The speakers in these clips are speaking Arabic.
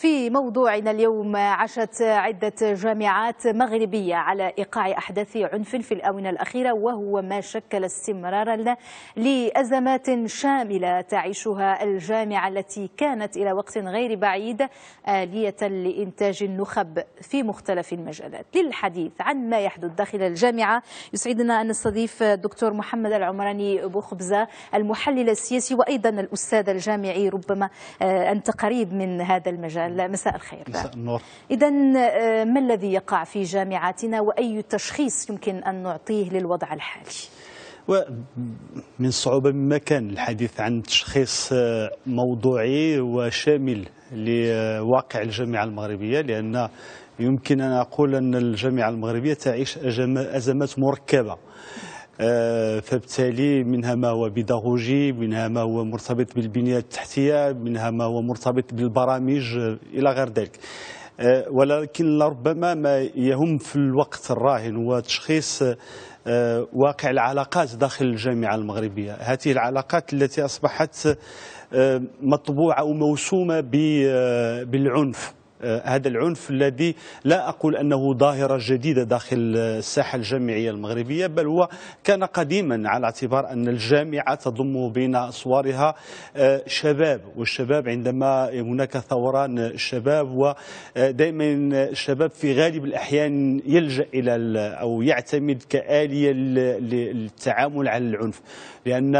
في موضوعنا اليوم عشت عدة جامعات مغربية على إيقاع أحداث عنف في الآونة الأخيرة وهو ما شكل استمرارا لأزمات شاملة تعيشها الجامعة التي كانت إلى وقت غير بعيد آلية لإنتاج النخب في مختلف المجالات للحديث عن ما يحدث داخل الجامعة يسعدنا أن نستضيف الدكتور محمد العمراني بوخبزة المحلل السياسي وأيضا الأستاذ الجامعي ربما آه، أنت قريب من هذا المجال مساء الخير مساء النور إذا آه، ما الذي يقع في جامعاتنا وأي تشخيص يمكن أن نعطيه للوضع الحالي؟ ومن الصعوبة مما كان الحديث عن تشخيص آه، موضوعي وشامل لواقع الجامعة المغربية لأن يمكن أن أقول أن الجامعة المغربية تعيش أزمات مركبة آه، فبالتالي منها ما هو بيداغوجي منها ما هو مرتبط بالبنية التحتية منها ما هو مرتبط بالبرامج إلى غير ذلك آه، ولكن لربما ما يهم في الوقت الراهن هو تشخيص آه، واقع العلاقات داخل الجامعة المغربية هذه العلاقات التي أصبحت مطبوعة وموسومه بالعنف آه، هذا العنف الذي لا أقول أنه ظاهرة جديدة داخل الساحة الجامعية المغربية بل هو كان قديما على اعتبار أن الجامعة تضم بين أسوارها آه، شباب والشباب عندما هناك ثوران الشباب ودائما آه، الشباب في غالب الأحيان يلجأ إلى أو يعتمد كآلية للتعامل على العنف لأن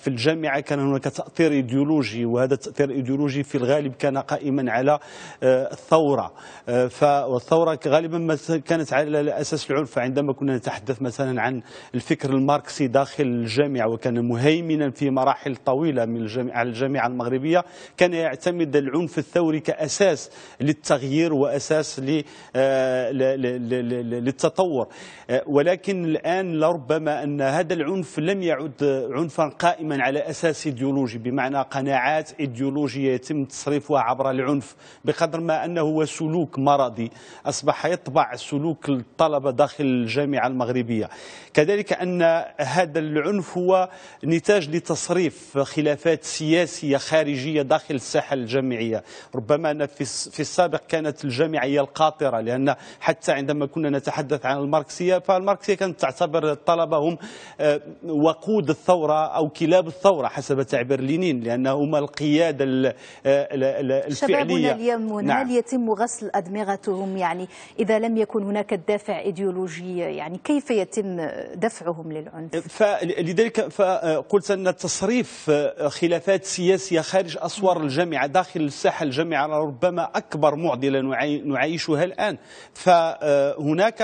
في الجامعة كان هناك تأثير إيديولوجي وهذا التأثير الإيديولوجي في الغالب كان قائما على الثورة والثورة آه، غالبا ما كانت على أساس العنف فعندما كنا نتحدث مثلا عن الفكر الماركسي داخل الجامعة وكان مهيمنا في مراحل طويلة من الجامعة على الجامعة المغربية كان يعتمد العنف الثوري كأساس للتغيير وأساس آه، للتطور آه، ولكن الآن لربما أن هذا العنف لم يعد عنفا قائما على أساس إيديولوجي بمعنى قناعات إيديولوجية يتم تصريفها عبر العنف بقدر ما أنه هو سلوك مرضي أصبح يطبع سلوك الطلبة داخل الجامعة المغربية كذلك أن هذا العنف هو نتاج لتصريف خلافات سياسية خارجية داخل الساحة الجامعية ربما أن في السابق كانت الجامعة هي القاطرة لأن حتى عندما كنا نتحدث عن الماركسية فالماركسية كانت تعتبر الطلبة هم آه، وقود الثورة أو كلاب الثورة حسب تعبير لينين لأنهم القيادة آه، الفعلية شبابنا اليمون نعم. يتم غسل أدمغتهم يعني إذا لم يكن هناك الدافع إيديولوجي يعني كيف يتم دفعهم للعنف فلذلك فقلت أن تصريف خلافات سياسية خارج أسوار نعم. الجامعة داخل الساحة الجامعة ربما أكبر معضلة نعيشها الآن فهناك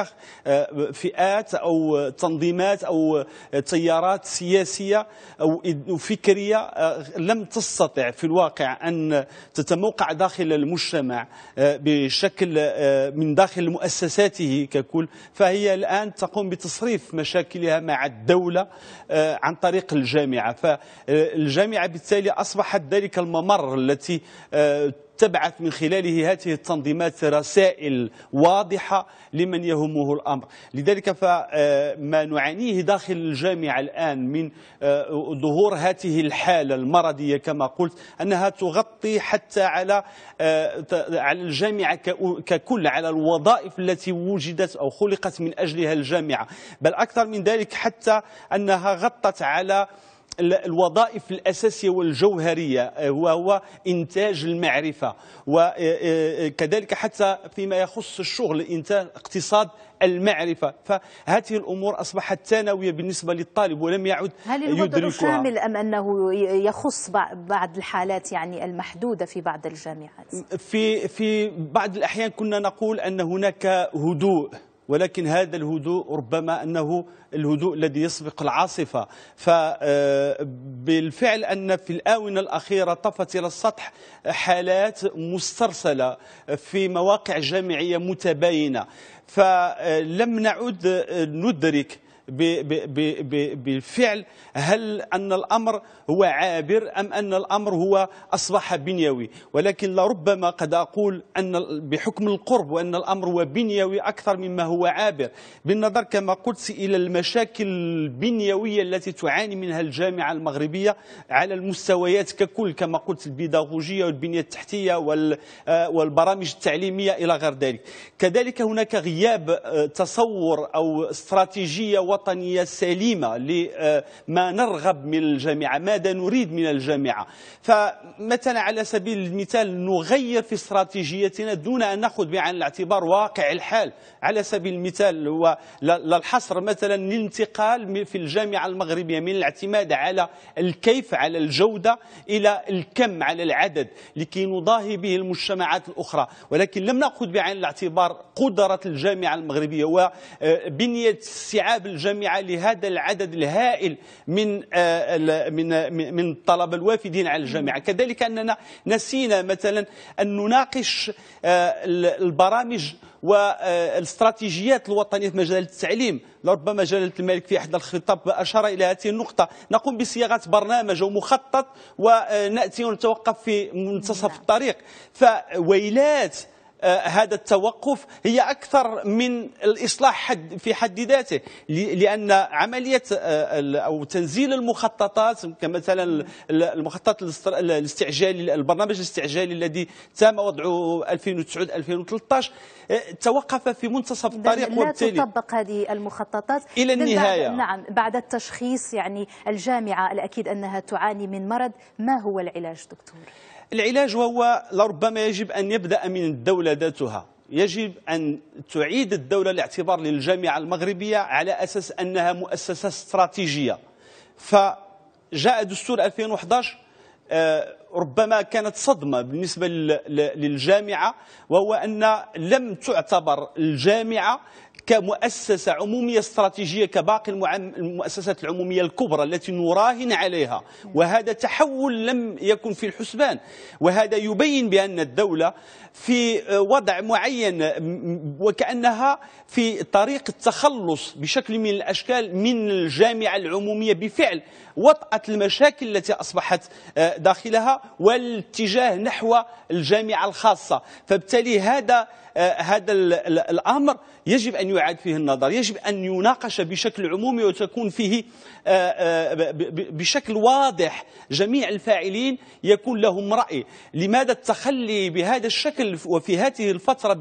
آه، فئات أو تنظيمات أو تيارات سياسية أو فكرية آه، لم تستطع في الواقع أن تتموقع داخل المجتمع آه، بشكل آه، من داخل مؤسساته ككل فهي الآن تقوم بتصريف مشاكلها مع الدولة آه، عن طريق الجامعة فالجامعة بالتالي أصبحت ذلك الممر التي تبعث من خلاله هذه التنظيمات رسائل واضحة لمن يهمه الأمر لذلك فما آه، نعانيه داخل الجامعة الآن من آه، ظهور هذه الحالة المرضية كما قلت أنها تغطي حتى على آه، على الجامعة ككل على الوظائف التي وجدت أو خلقت من أجلها الجامعة بل أكثر من ذلك حتى أنها غطت على الوظائف الأساسية والجوهرية آه، وهو إنتاج المعرفة وكذلك آه، آه، حتى فيما يخص الشغل إنتاج اقتصاد المعرفة فهذه الأمور أصبحت ثانوية بالنسبة للطالب ولم يعد هل يدركها شامل أم أنه يخص بعض الحالات يعني المحدودة في بعض الجامعات في, في بعض الأحيان كنا نقول أن هناك هدوء ولكن هذا الهدوء ربما أنه الهدوء الذي يسبق العاصفة فبالفعل آه، أن في الآونة الأخيرة طفت إلى السطح حالات مسترسلة في مواقع جامعية متباينة فلم آه، نعد آه، ندرك بالفعل هل أن الأمر هو عابر أم أن الأمر هو أصبح بنيوي ولكن لربما قد أقول أن بحكم القرب وأن الأمر هو بنيوي أكثر مما هو عابر بالنظر كما قلت إلى المشاكل البنيوية التي تعاني منها الجامعة المغربية على المستويات ككل كما قلت البيداغوجية والبنية التحتية آه، والبرامج التعليمية إلى غير ذلك كذلك هناك غياب آه، تصور أو استراتيجية وطنية سليمة لما آه، نرغب من الجامعة ماذا نريد من الجامعة فمثلا على سبيل المثال نغير في استراتيجيتنا دون أن نأخذ بعين الاعتبار واقع الحال على سبيل المثال هو للحصر مثلا الانتقال في الجامعة المغربية من الاعتماد على الكيف على الجودة إلى الكم على العدد لكي نضاهي به المجتمعات الأخرى ولكن لم نأخذ بعين الاعتبار قدرة الجامعة المغربية وبنية آه، استيعاب الجامعة الجامعة لهذا العدد الهائل من آه، آه، من من الطلبه الوافدين على الجامعه كذلك اننا نسينا مثلا ان نناقش آه، البرامج والاستراتيجيات الوطنيه في مجال التعليم لربما جلاله الملك في احدى الخطاب اشار الى هذه النقطه نقوم بصياغه برنامج ومخطط وناتي ونتوقف في منتصف نعم. الطريق فويلات آه، هذا التوقف هي أكثر من الإصلاح في حد ذاته لأن عملية آه، أو تنزيل المخططات كمثلا المخطط الاستعجالي البرنامج الاستعجالي الذي تم وضعه 2009-2013 آه، توقف في منتصف الطريق وبالتالي لا تطبق هذه المخططات إلى النهاية بعد نعم بعد التشخيص يعني الجامعة الأكيد أنها تعاني من مرض ما هو العلاج دكتور؟ العلاج وهو لربما يجب أن يبدأ من الدولة ذاتها يجب أن تعيد الدولة الاعتبار للجامعة المغربية على أساس أنها مؤسسة استراتيجية فجاء دستور 2011 آه، ربما كانت صدمة بالنسبة للجامعة وهو أن لم تعتبر الجامعة كمؤسسة عمومية استراتيجية كباقي المؤسسات العمومية الكبرى التي نراهن عليها وهذا تحول لم يكن في الحسبان وهذا يبين بأن الدولة في وضع معين وكأنها في طريق التخلص بشكل من الأشكال من الجامعة العمومية بفعل وطأت المشاكل التي أصبحت آه، داخلها والاتجاه نحو الجامعة الخاصة فبالتالي هذا آه، هذا الأمر يجب أن يعاد فيه النظر يجب أن يناقش بشكل عمومي وتكون فيه آه، آه، بشكل واضح جميع الفاعلين يكون لهم رأي لماذا التخلي بهذا الشكل وفي هذه الفترة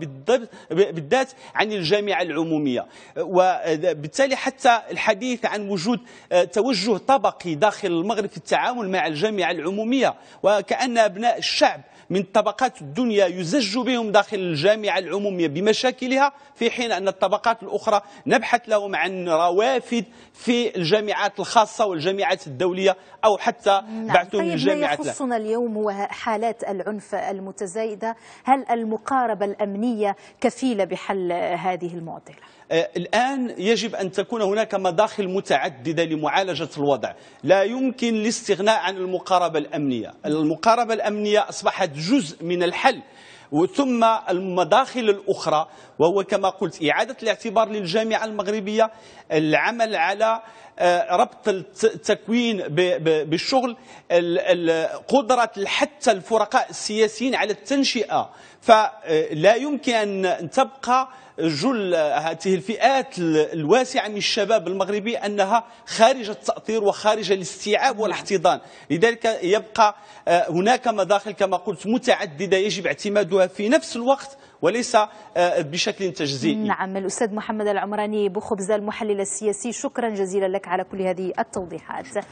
بالذات عن الجامعة العمومية وبالتالي حتى الحديث عن وجود آه، توجه طبقي داخل المغرب في التعامل مع الجامعة العمومية وكأن أبناء الشعب من طبقات الدنيا يزج بهم داخل الجامعة العمومية بمشاكلها في حين أن الطبقات الأخرى نبحث لهم عن روافد في الجامعات الخاصة والجامعات الدولية أو حتى نعم. بعثهم طيب الجامعات ما يخصنا اليوم هو حالات العنف المتزايدة هل المقاربة الأمنية كفيلة بحل هذه المعضلة؟ آه، الآن يجب أن تكون هناك مداخل متعددة لمعالجة الوضع لا يمكن الاستغناء عن المقاربة الأمنية المقاربة الأمنية أصبحت جزء من الحل وثم المداخل الأخرى وهو كما قلت إعادة الاعتبار للجامعة المغربية العمل على آه، ربط التكوين بالشغل قدرة حتى الفرقاء السياسيين على التنشئة فلا يمكن أن تبقى جل هذه الفئات الواسعة من الشباب المغربي أنها خارج التأطير وخارج الاستيعاب والاحتضان لذلك يبقى آه، هناك مداخل كما قلت متعددة يجب اعتمادها في نفس الوقت وليس آه، بشكل تجزئي نعم الأستاذ محمد العمراني بخبز المحلل السياسي شكرا جزيلا لك على كل هذه التوضيحات